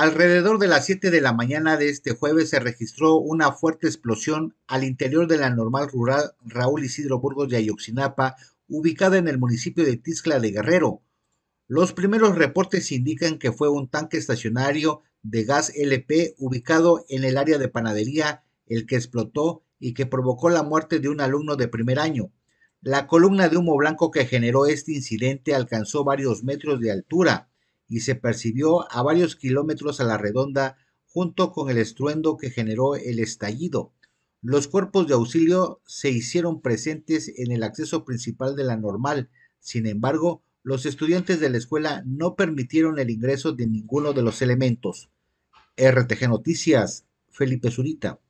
Alrededor de las 7 de la mañana de este jueves se registró una fuerte explosión al interior de la normal rural Raúl Isidro Burgos de Ayoxinapa, ubicada en el municipio de Tizcla de Guerrero. Los primeros reportes indican que fue un tanque estacionario de gas LP ubicado en el área de panadería el que explotó y que provocó la muerte de un alumno de primer año. La columna de humo blanco que generó este incidente alcanzó varios metros de altura y se percibió a varios kilómetros a la redonda junto con el estruendo que generó el estallido. Los cuerpos de auxilio se hicieron presentes en el acceso principal de la normal. Sin embargo, los estudiantes de la escuela no permitieron el ingreso de ninguno de los elementos. RTG Noticias, Felipe Zurita.